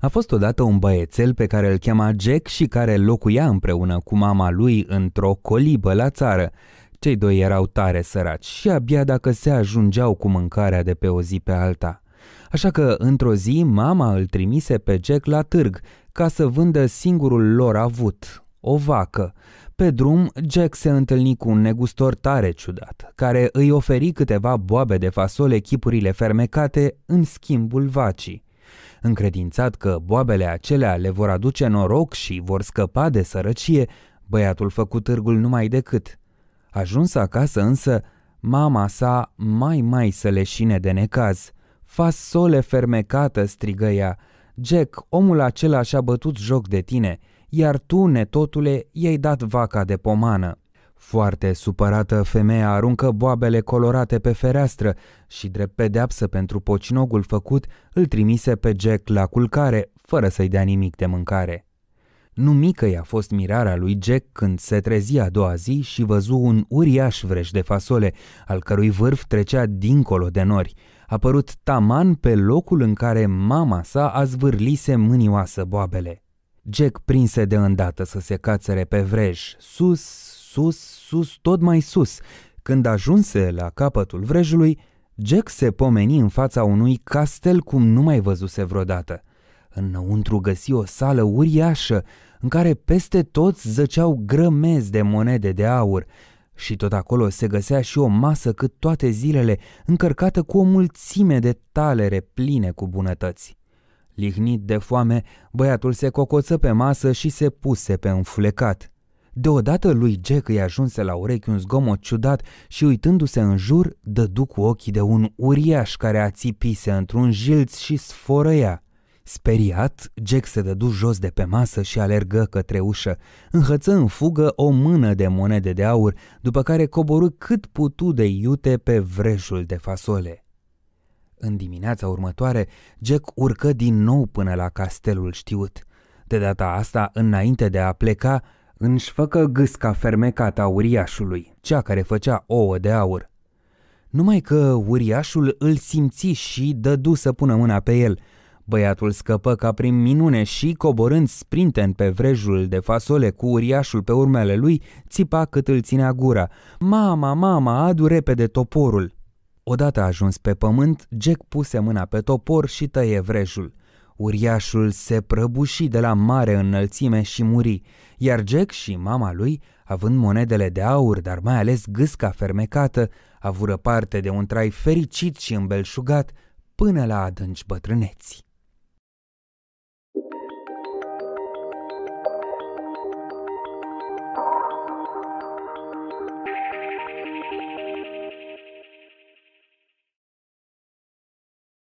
A fost odată un băiețel pe care îl chema Jack și care locuia împreună cu mama lui într-o colibă la țară. Cei doi erau tare săraci și abia dacă se ajungeau cu mâncarea de pe o zi pe alta. Așa că, într-o zi, mama îl trimise pe Jack la târg ca să vândă singurul lor avut, o vacă. Pe drum, Jack se întâlni cu un negustor tare ciudat, care îi oferi câteva boabe de fasole chipurile fermecate în schimbul vacii. Încredințat că boabele acelea le vor aduce noroc și vor scăpa de sărăcie, băiatul făcu târgul numai decât. Ajuns acasă însă, mama sa mai mai să leșine de necaz. Fasole fermecată, strigă ea, Jack, omul acela și-a bătut joc de tine, iar tu, netotule, i-ai dat vaca de pomană. Foarte supărată, femeia aruncă boabele colorate pe fereastră și, drept pedeapsă pentru pocinogul făcut, îl trimise pe Jack la culcare, fără să-i dea nimic de mâncare. Nu mică i-a fost mirarea lui Jack când se trezi a doua zi și văzu un uriaș vreș de fasole, al cărui vârf trecea dincolo de nori. A părut taman pe locul în care mama sa a zvârlise mânioasă boabele. Jack prinse de îndată să se cațăre pe vrej, sus, sus, sus, tot mai sus. Când ajunse la capătul vrejului, Jack se pomeni în fața unui castel cum nu mai văzuse vreodată. Înăuntru găsi o sală uriașă, în care peste tot zăceau grămezi de monede de aur, și tot acolo se găsea și o masă cât toate zilele, încărcată cu o mulțime de talere pline cu bunătăți. Lihnit de foame, băiatul se cocoță pe masă și se puse pe înflecat. Deodată lui Jack îi ajunse la urechi un zgomot ciudat și uitându-se în jur, dădu cu ochii de un uriaș care a țipise într-un jilț și sforăia. Speriat, Jack se dădu jos de pe masă și alergă către ușă. Înhăță în fugă o mână de monede de aur, după care coborâ cât putu de iute pe vrejul de fasole. În dimineața următoare, Jack urcă din nou până la castelul știut. De data asta, înainte de a pleca, își făcă gâsca fermecată a uriașului, cea care făcea ouă de aur. Numai că uriașul îl simți și dădu să pună mâna pe el. Băiatul scăpă ca prin minune și, coborând sprinten pe vrejul de fasole cu uriașul pe urmele lui, țipa cât îl ținea gura. Mama, mama, adu repede toporul! Odată ajuns pe pământ, Jack puse mâna pe topor și tăie vrejul – Uriașul se prăbuși de la mare înălțime și muri, iar Jack și mama lui, având monedele de aur, dar mai ales gâsca fermecată, avură parte de un trai fericit și îmbelșugat până la adânci bătrâneți.